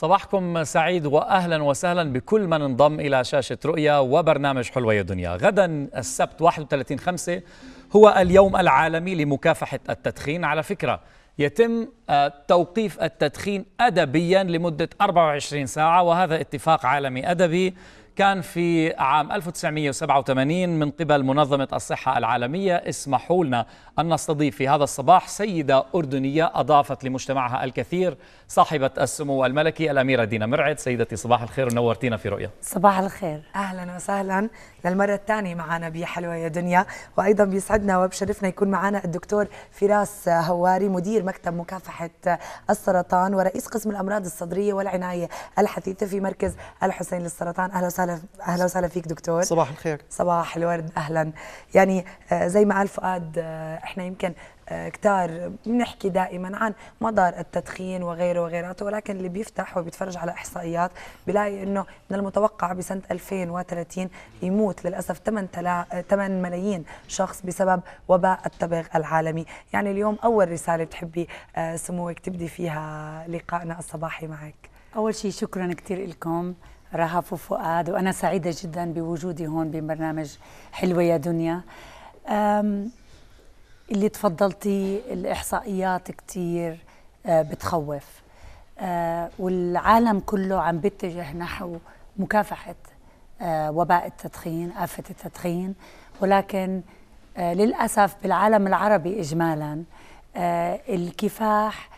صباحكم سعيد واهلا وسهلا بكل من انضم الى شاشه رؤيا وبرنامج حلوه يا دنيا غدا السبت 31 5 هو اليوم العالمي لمكافحه التدخين على فكره يتم آه، توقيف التدخين ادبيا لمده 24 ساعه وهذا اتفاق عالمي ادبي كان في عام 1987 من قبل منظمة الصحة العالمية اسمحوا لنا أن نستضيف في هذا الصباح سيدة أردنية أضافت لمجتمعها الكثير صاحبة السمو الملكي الأميرة دينا مرعد سيدتي صباح الخير ونورتينا في رؤية صباح الخير أهلا وسهلا للمرة الثانية معنا بحلوة يا دنيا وأيضا بيسعدنا وبشرفنا يكون معنا الدكتور فراس هواري مدير مكتب مكافحة السرطان ورئيس قسم الأمراض الصدرية والعناية الحثيثة في مركز الحسين للسرطان أهلا وسهلا وسهلا اهلا وسهلا فيك دكتور صباح الخير صباح الورد اهلا يعني آه، زي ما قال فؤاد آه، احنا يمكن آه، كتار بنحكي دائما عن مدار التدخين وغيره وغيراته ولكن اللي بيفتح وبيتفرج على احصائيات بلاقي انه من المتوقع بسنه 2030 يموت للاسف 8 8 ملايين شخص بسبب وباء التبغ العالمي، يعني اليوم اول رساله بتحبي سموك تبدي فيها لقائنا الصباحي معك. اول شيء شكرا كثير لكم رهف وفؤاد وأنا سعيدة جدا بوجودي هون ببرنامج حلوة يا دنيا اللي تفضلتي الإحصائيات كثير آه، بتخوف آه، والعالم كله عم بيتجه نحو مكافحة آه، وباء التدخين آفة التدخين ولكن للأسف بالعالم العربي إجمالا الكفاح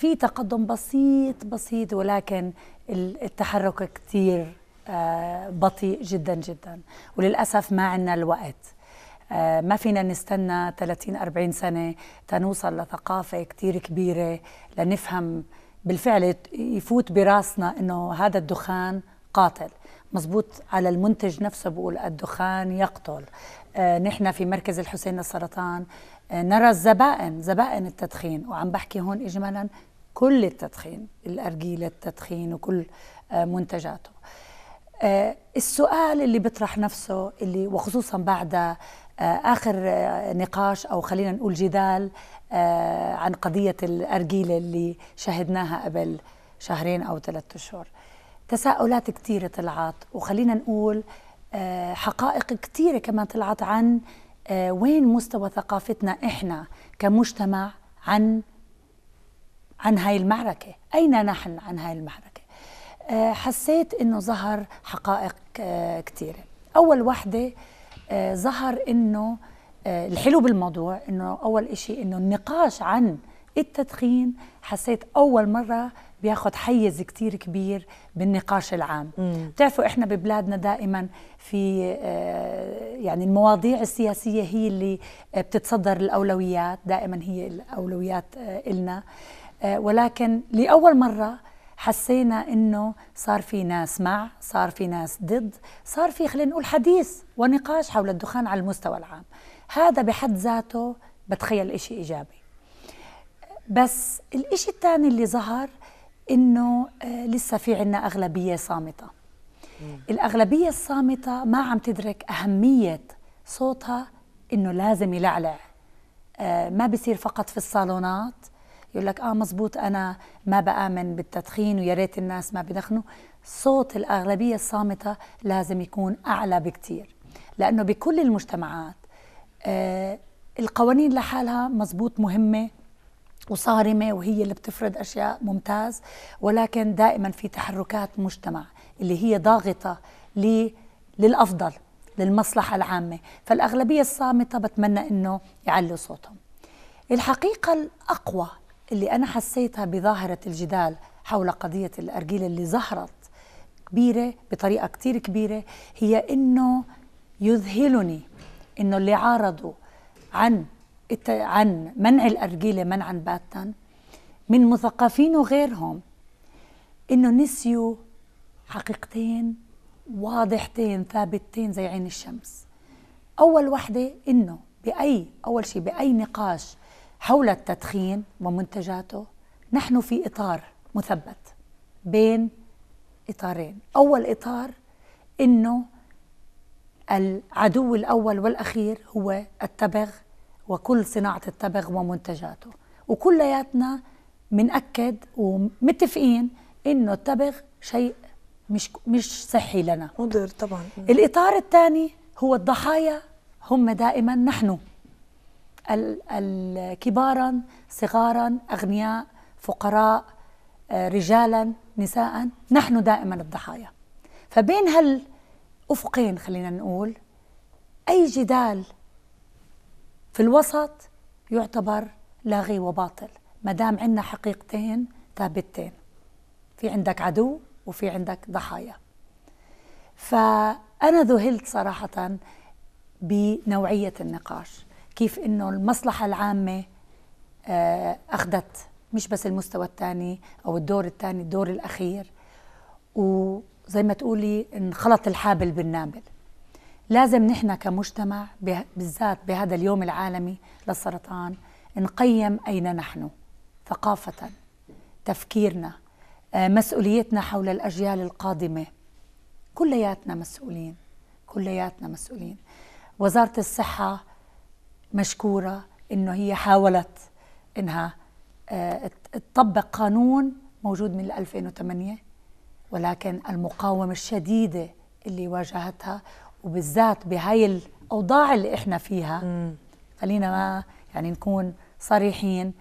في تقدم بسيط بسيط ولكن التحرك كثير آه، بطيء جدا جدا وللأسف ما عندنا الوقت آه، ما فينا نستنى 30 40 سنة تنوصل لثقافة كثير كبيرة لنفهم بالفعل يفوت براسنا انه هذا الدخان قاتل مزبوط على المنتج نفسه بقول الدخان يقتل آه، نحن في مركز الحسين للسرطان نرى الزبائن زبائن التدخين وعم بحكي هون اجمالا كل التدخين الارجيله التدخين وكل آه، منتجاته آه، السؤال اللي بيطرح نفسه اللي وخصوصا بعد آه، اخر نقاش او خلينا نقول جدال عن قضيه الارجيله اللي شهدناها قبل شهرين او ثلاثة اشهر تساؤلات كثيره طلعت وخلينا نقول حقائق كثيره كمان طلعت عن وين مستوى ثقافتنا احنا كمجتمع عن عن هاي المعركة أين نحن عن هاي المعركة آه، حسيت أنه ظهر حقائق آه، كثيرة أول وحدة آه، ظهر أنه الحلو بالموضوع أنه أول إشي أنه النقاش عن التدخين حسيت أول مرة بياخد حيز كتير كبير بالنقاش العام بتعرفوا احنا ببلادنا دائما في آه، يعني المواضيع السياسيه هي اللي بتتصدر الاولويات دائما هي الاولويات آه، النا آه، ولكن لاول مره حسينا انه صار في ناس مع صار في ناس ضد صار في خلينا نقول حديث ونقاش حول الدخان على المستوى العام هذا بحد ذاته بتخيل إشي إيجابي بس الإشي الثاني اللي ظهر انه آه، لسه في عنا اغلبيه صامته مم. الاغلبيه الصامته ما عم تدرك اهميه صوتها انه لازم يلعلع آه، ما بصير فقط في الصالونات يقول لك اه مزبوط انا ما بامن بالتدخين ويا ريت الناس ما بدخنوا صوت الاغلبيه الصامته لازم يكون اعلى بكتير لانه بكل المجتمعات آه القوانين لحالها مزبوط مهمه وصارمه وهي اللي بتفرض اشياء ممتاز ولكن دائما في تحركات مجتمع اللي هي ضاغطه للافضل للمصلحه العامه فالاغلبيه الصامته بتمنى انه يعلوا صوتهم الحقيقه الاقوى اللي انا حسيتها بظاهره الجدال حول قضيه الارجيله اللي ظهرت كبيره بطريقه كثير كبيره هي انه يذهلني انه اللي عارضوا عن عن منع الأرجيلة منعا باتا من مثقفين وغيرهم إنه نسيوا حقيقتين واضحتين ثابتين زي عين الشمس أول وحدة إنه بأي أول شيء بأي نقاش حول التدخين ومنتجاته نحن في إطار مثبت بين إطارين أول إطار إنه العدو الأول والأخير هو التبغ وكل صناعة التبغ ومنتجاته وكلياتنا بنأكد ومتفقين إنه التبغ شيء مش مش صحي لنا مضر طبعا الإطار الثاني هو الضحايا هم دائما نحن كبارا صغارا أغنياء فقراء آه، رجالا نساء نحن دائما الضحايا فبين هالأفقين خلينا نقول أي جدال في الوسط يعتبر لاغي وباطل ما دام عندنا حقيقتين ثابتين في عندك عدو وفي عندك ضحايا فأنا ذهلت صراحة بنوعية النقاش كيف أنه المصلحة العامة آه، أخذت مش بس المستوى الثاني أو الدور الثاني الدور الأخير وزي ما تقولي انخلط الحابل بالنابل لازم نحن كمجتمع بالذات بهذا اليوم العالمي للسرطان نقيم أين نحن ثقافة تفكيرنا آه، مسؤوليتنا حول الأجيال القادمة كلياتنا مسؤولين كلياتنا مسؤولين وزارة الصحة مشكورة إنه هي حاولت إنها آه، تطبق قانون موجود من 2008 ولكن المقاومة الشديدة اللي واجهتها وبالذات بهاي الاوضاع اللي احنا فيها خلينا ما يعني نكون صريحين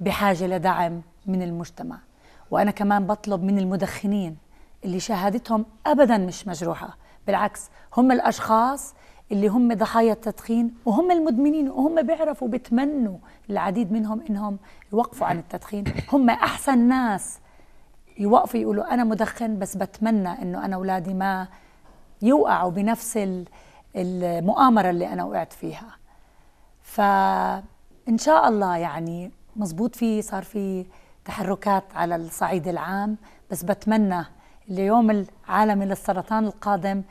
بحاجه لدعم من المجتمع وانا كمان بطلب من المدخنين اللي شهادتهم ابدا مش مجروحه بالعكس هم الاشخاص اللي هم ضحايا التدخين وهم المدمنين وهم بيعرفوا بتمنوا العديد منهم انهم يوقفوا عن التدخين هم احسن ناس يوقفوا يقولوا انا مدخن بس بتمنى انه انا اولادي ما يوقعوا بنفس المؤامرة اللي أنا وقعت فيها فإن شاء الله يعني مزبوط في صار في تحركات على الصعيد العام بس بتمنى اليوم العالمي للسرطان القادم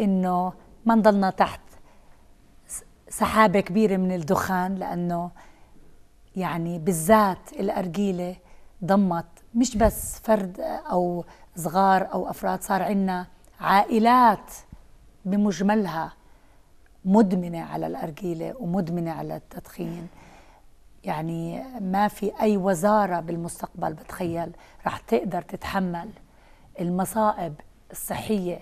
إنه ما نضلنا تحت سحابة كبيرة من الدخان لأنه يعني بالذات الأرجيلة ضمت مش بس فرد أو صغار أو أفراد صار عندنا عائلات بمجملها مدمنة على الأرجيلة ومدمنة على التدخين يعني ما في أي وزارة بالمستقبل بتخيل رح تقدر تتحمل المصائب الصحية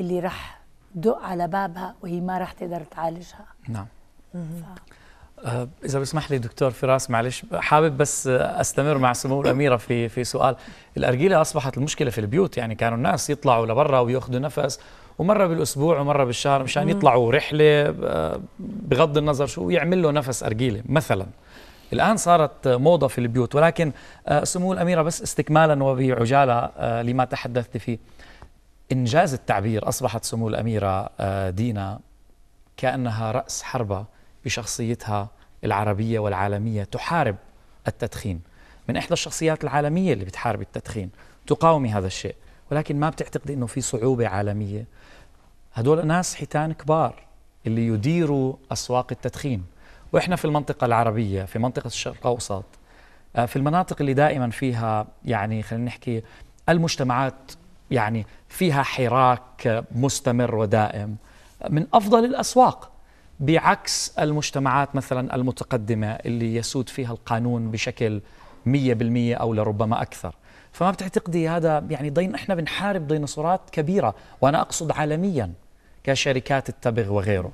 اللي رح دق على بابها وهي ما رح تقدر تعالجها نعم ف... آه، إذا بسمح لي دكتور فراس معلش حابب بس أستمر مع سمو الأميرة في في سؤال الأرجيلة أصبحت المشكلة في البيوت يعني كانوا الناس يطلعوا لبرا ويأخذوا نفس ومرة بالأسبوع ومرة بالشهر مشان يطلعوا رحلة آه، بغض النظر شو يعمل له نفس أرجيلة مثلا الآن صارت موضة في البيوت ولكن آه، سمو الأميرة بس استكمالا وبعجالة لما تحدثت فيه إنجاز التعبير أصبحت سمو الأميرة دينا كأنها رأس حربة بشخصيتها العربية والعالمية تحارب التدخين من إحدى الشخصيات العالمية اللي بتحارب التدخين تقاومي هذا الشيء ولكن ما بتعتقد أنه في صعوبة عالمية هدول ناس حيتان كبار اللي يديروا أسواق التدخين وإحنا في المنطقة العربية في منطقة الشرق الأوسط آه، في المناطق اللي دائما فيها يعني خلينا نحكي المجتمعات يعني فيها حراك مستمر ودائم من أفضل الأسواق بعكس المجتمعات مثلا المتقدمة اللي يسود فيها القانون بشكل 100% أو لربما أكثر فما بتعتقدي هذا يعني ضين احنا بنحارب ديناصورات كبيره وانا اقصد عالميا كشركات التبغ وغيره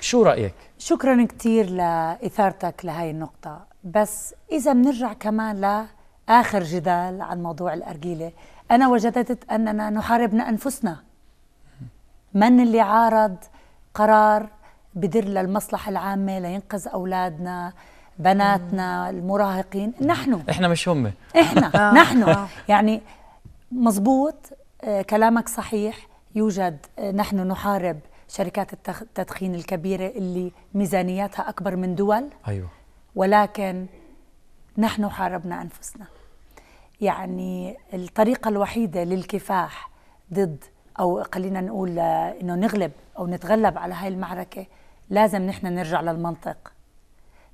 شو رايك شكرا كثير لاثارتك لهي النقطه بس اذا بنرجع كمان لاخر جدال عن موضوع الارجيله انا وجدت اننا نحاربنا انفسنا من اللي عارض قرار بدر للمصلحة العامة لينقذ أولادنا بناتنا المراهقين نحن احنا مش هم احنا آه. نحن آه. يعني مظبوط آه، كلامك صحيح يوجد نحن نحارب شركات التدخين الكبيرة اللي ميزانياتها أكبر من دول أيوة. ولكن نحن حاربنا أنفسنا يعني الطريقة الوحيدة للكفاح ضد او خلينا نقول آه، انه نغلب او نتغلب على هاي المعركه لازم نحن نرجع للمنطق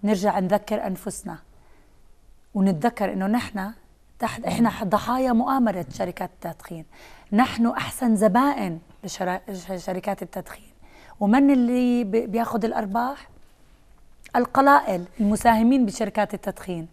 نرجع نذكر انفسنا ونتذكر انه نحن تحت احنا ضحايا مؤامره شركات التدخين نحن احسن زبائن لشركات التدخين ومن اللي بياخذ الارباح القلائل المساهمين بشركات التدخين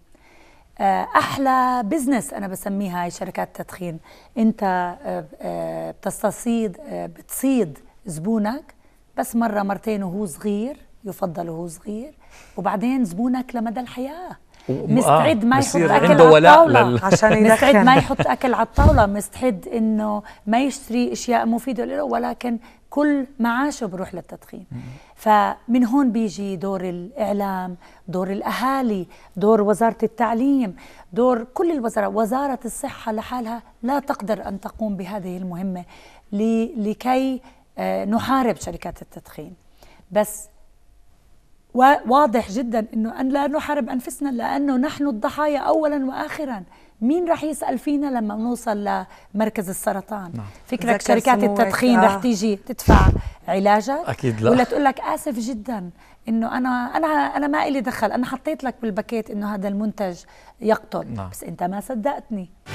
آه، احلى بزنس انا بسميها هي شركات التدخين انت آه، آه، بتستصيد بتصيد زبونك بس مره مرتين وهو صغير يفضل وهو صغير وبعدين زبونك لمدى الحياه مستعد ما يحط اكل على الطاوله عشان مستعد ما يحط اكل على الطاوله مستعد انه ما يشتري اشياء مفيده له ولكن كل معاشه بروح للتدخين فمن هون بيجي دور الإعلام دور الأهالي دور وزارة التعليم دور كل الوزارات وزارة الصحة لحالها لا تقدر أن تقوم بهذه المهمة لكي آه، نحارب شركات التدخين بس واضح جدا انه ان لا نحارب انفسنا لانه نحن الضحايا اولا واخرا مين رح يسال فينا لما نوصل لمركز السرطان نعم. فكرك شركات التدخين آه. رح تيجي تدفع علاجك اكيد لا ولا تقول لك اسف جدا انه انا انا انا ما إلي دخل انا حطيت لك بالباكيت انه هذا المنتج يقتل نعم. بس انت ما صدقتني